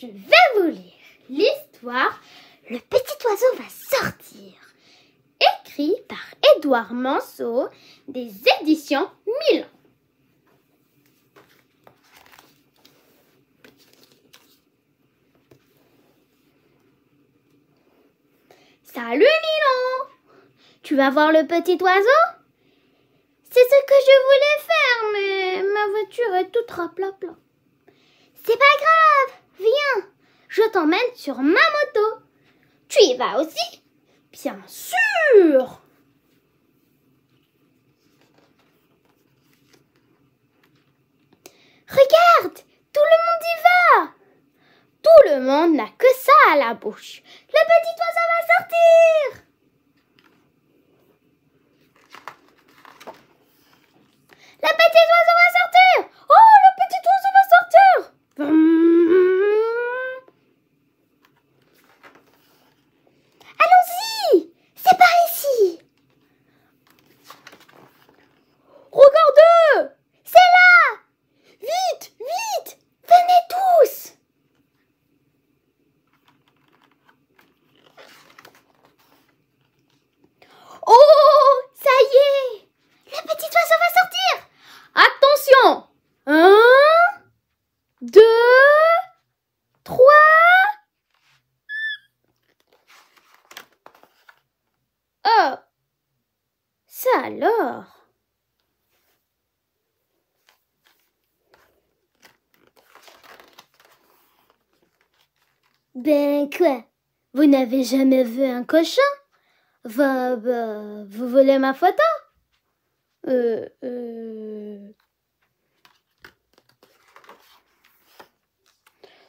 je vais vous lire l'histoire Le petit oiseau va sortir, écrit par Édouard Manceau des éditions Milan. Salut Milan Tu vas voir le petit oiseau C'est ce que je voulais faire, mais ma voiture est toute raplapla. C'est pas grave t'emmène sur ma moto. Tu y vas aussi Bien sûr Regarde Tout le monde y va Tout le monde n'a que ça à la bouche. Le petit oiseau va sortir Alors Ben quoi Vous n'avez jamais vu un cochon bah, vous, vous voulez ma photo euh, euh...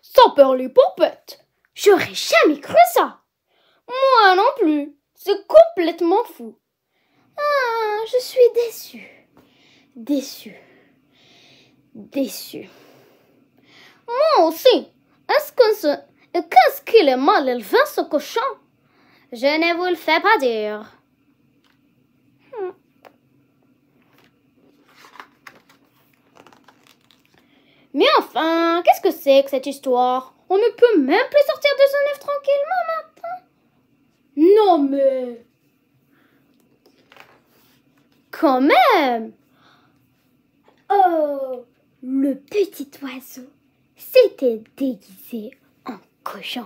Sans peur les J'aurais jamais cru ça Moi non plus C'est complètement fou je suis déçue. Déçue. Déçue. Moi aussi. Est-ce qu'on se... Qu'est-ce qu'il est mal élevé, ce cochon Je ne vous le fais pas dire. Hmm. Mais enfin, qu'est-ce que c'est que cette histoire On ne peut même plus sortir de son œuf tranquillement maintenant. Non mais... Quand même Oh Le petit oiseau s'était déguisé en cochon.